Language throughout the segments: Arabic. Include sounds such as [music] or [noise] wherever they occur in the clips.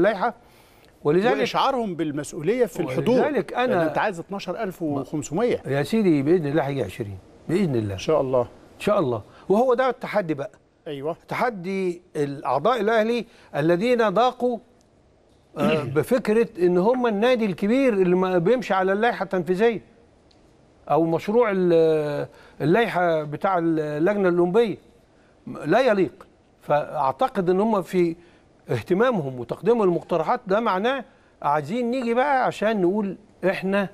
اللائحه ولذلك واشعارهم بالمسؤوليه في الحضور ولذلك انا يعني انت عايز 12500 يا سيدي باذن الله هيجي 20 باذن الله ان شاء الله ان شاء الله وهو ده التحدي بقى ايوه تحدي الاعضاء الاهلي الذين ضاقوا آه، إيه. بفكره ان هم النادي الكبير اللي ما بيمشي على اللائحه التنفيذيه او مشروع اللائحه بتاع اللجنه الاولمبيه لا يليق فاعتقد ان هم في اهتمامهم وتقديم المقترحات ده معناه عايزين نيجي بقى عشان نقول احنا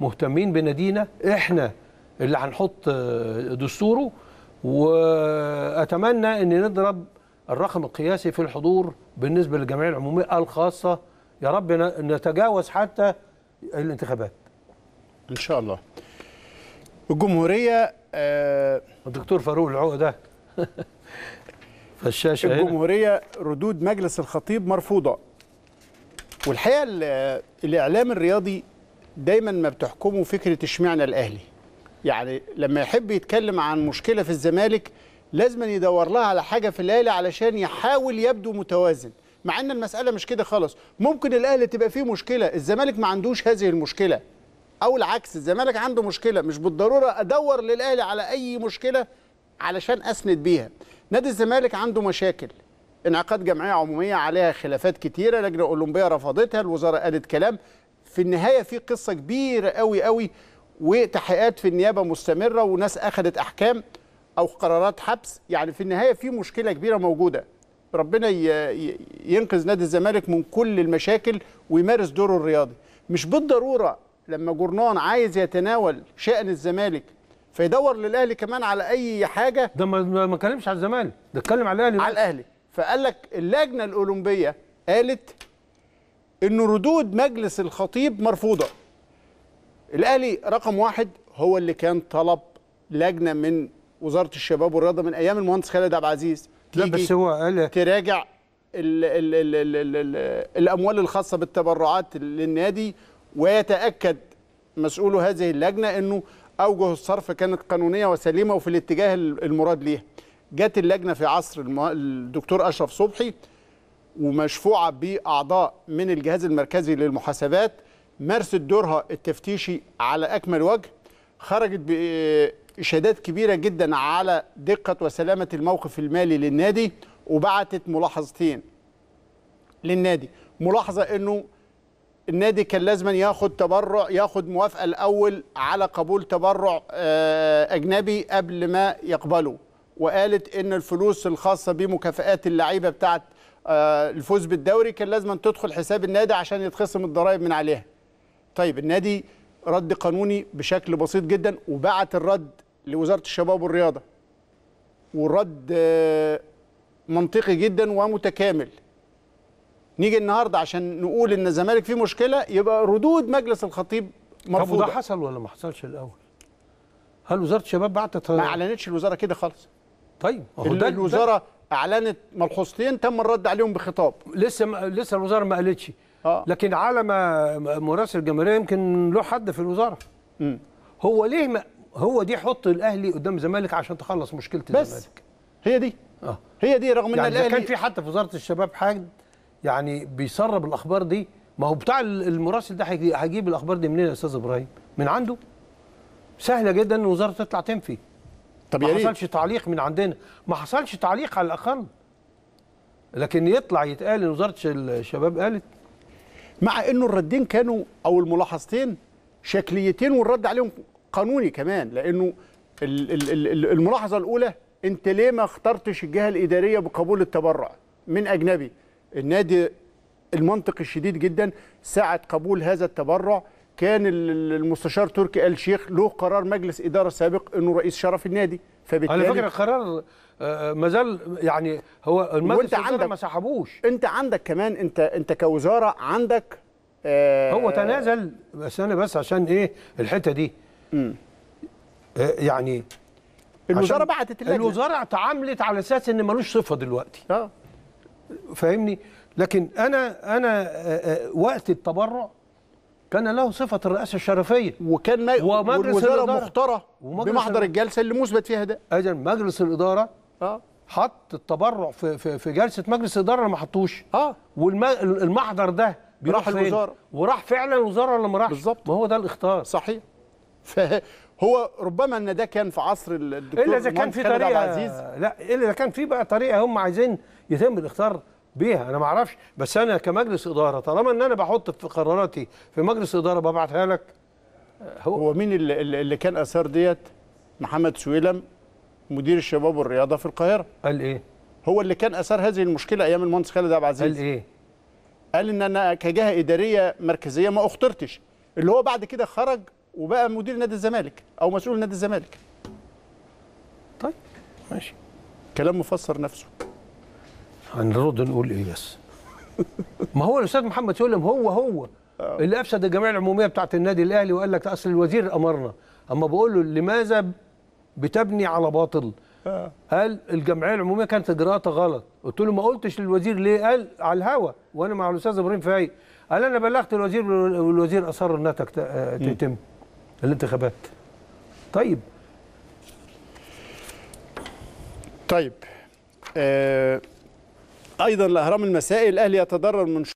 مهتمين بنادينا احنا اللي هنحط آه، دستوره واتمنى ان نضرب الرقم القياسي في الحضور بالنسبه للجمعيه العموميه الخاصه يا رب نتجاوز حتى الانتخابات ان شاء الله الجمهوريه آه الدكتور فاروق العقده [laughs] فالشاشه الجمهوريه ردود مجلس الخطيب مرفوضه والحقيقه الاعلام الرياضي دايما ما بتحكمه فكره اشمعنى الاهلي يعني لما يحب يتكلم عن مشكله في الزمالك لازم يدور لها على حاجه في الاهلي علشان يحاول يبدو متوازن مع ان المساله مش كده خالص ممكن الاهلي تبقى فيه مشكله الزمالك ما عندوش هذه المشكله او العكس الزمالك عنده مشكله مش بالضروره ادور للاهلي على اي مشكله علشان اسند بيها نادي الزمالك عنده مشاكل انعقاد جمعيه عموميه عليها خلافات كتيره لجنه اولمبيه رفضتها الوزاره قالت كلام في النهايه في قصه كبيره قوي قوي وتحقيقات في النيابه مستمره وناس اخذت احكام او قرارات حبس يعني في النهايه في مشكله كبيره موجوده ربنا ينقذ نادي الزمالك من كل المشاكل ويمارس دوره الرياضي مش بالضروره لما جورنان عايز يتناول شأن الزمالك فيدور للاهلي كمان على اي حاجه ده ما ما اتكلمش على الزمالك ده اتكلم على الاهلي على الاهلي فقال لك اللجنه الاولمبيه قالت ان ردود مجلس الخطيب مرفوضه الاهلي رقم واحد هو اللي كان طلب لجنه من وزاره الشباب والرياضه من ايام المهندس خالد عبد العزيز لا بس هو قال تراجع الـ الـ الـ الـ الـ الـ الاموال الخاصه بالتبرعات للنادي ويتاكد مسؤول هذه اللجنه انه اوجه الصرف كانت قانونيه وسليمه وفي الاتجاه المراد ليها جت اللجنه في عصر الدكتور اشرف صبحي ومشفوعه باعضاء من الجهاز المركزي للمحاسبات مارست دورها التفتيشي على اكمل وجه خرجت باشادات كبيره جدا على دقه وسلامه الموقف المالي للنادي وبعتت ملاحظتين للنادي ملاحظه انه النادي كان لازما ياخد تبرع ياخد موافقه الاول على قبول تبرع آه، اجنبي قبل ما يقبله وقالت ان الفلوس الخاصه بمكافئات اللعيبه بتاعه آه، الفوز بالدوري كان لازما تدخل حساب النادي عشان يتخصم الضرائب من عليها طيب النادي رد قانوني بشكل بسيط جدا وبعت الرد لوزاره الشباب والرياضه ورد آه، منطقي جدا ومتكامل نيجي النهارده عشان نقول ان الزمالك فيه مشكله يبقى ردود مجلس الخطيب مرفوضه طب وده حصل ولا ما حصلش الاول؟ هل وزاره الشباب بعتت ما اعلنتش الوزاره كده خالص طيب هو ده الوزاره ده. اعلنت ملحوظتين تم الرد عليهم بخطاب لسه ما لسه الوزاره ما قالتش آه. لكن على ما مراسل الجمهوريه يمكن له حد في الوزاره م. هو ليه ما هو دي حط الاهلي قدام الزمالك عشان تخلص مشكله الزمالك بس هي دي اه هي دي رغم يعني ان الاهلي كان في حد في وزاره الشباب حد يعني بيسرب الاخبار دي ما هو بتاع المراسل ده هيجيب الاخبار دي منين يا استاذ ابراهيم من عنده سهله جدا ان الوزاره تطلع تنفي طب ما حصلش تعليق من عندنا ما حصلش تعليق على الاقل لكن يطلع يتقال ان وزاره الشباب قالت مع انه الردين كانوا او الملاحظتين شكليتين والرد عليهم قانوني كمان لانه الملاحظه الاولى انت ليه ما اخترتش الجهه الاداريه بقبول التبرع من اجنبي النادي المنطق الشديد جدا ساعة قبول هذا التبرع كان المستشار تركي آل شيخ له قرار مجلس إدارة سابق أنه رئيس شرف النادي فبالتالي على فكرة القرار آه، ما زال يعني هو المجلس عندك ما سحبوش أنت عندك كمان أنت أنت كوزارة عندك آه هو تنازل بس أنا بس عشان إيه الحتة دي آه يعني الوزارة بعتت الوزارة اتعاملت على أساس إن ملوش صفة دلوقتي آه فاهمني لكن انا انا آه، آه، وقت التبرع كان له صفه الرئاسه الشرفيه وكان ما ومجلس الاداره مختاره بمحضر الجلسه اللي مثبت فيها ده اذا مجلس الاداره اه حط التبرع في في, في جلسه مجلس الاداره ما حطوش اه والمحضر ده راح الوزاره وراح فعلا الوزاره ولا ما راحش بالظبط ما هو ده الاختار صحيح [laughs] هو ربما ان ده كان في عصر الدكتور الا اذا كان في طريقه عزيز. لا الا اذا كان في بقى طريقه هم عايزين يتم الاختيار بيها انا ما اعرفش بس انا كمجلس اداره طالما ان انا بحط في قراراتي في مجلس اداره ببعتها لك هو, هو مين اللي, اللي كان اثار ديت محمد سويلم مدير الشباب والرياضه في القاهره قال ايه هو اللي كان اثار هذه المشكله ايام المهندس خالد عبد العزيز قال ايه قال ان انا كجهه اداريه مركزيه ما اخترتش اللي هو بعد كده خرج وبقى مدير نادي الزمالك او مسؤول نادي الزمالك طيب ماشي كلام مفسر نفسه هنرد نقول ايه بس ما هو الاستاذ محمد سلم هو هو آه. اللي افسد الجمعيه العموميه بتاعت النادي الاهلي وقال لك اصل الوزير امرنا اما بقول له لماذا بتبني على باطل آه. قال الجمعيه العموميه كانت اجراءاتها غلط قلت له ما قلتش للوزير ليه قال على الهوا وانا مع الاستاذ ابراهيم فايق قال انا بلغت الوزير والوزير اصر انها آه، تتم الانتخابات طيب طيب آه ايضا الاهرام المسائي الاهلي يتضرر من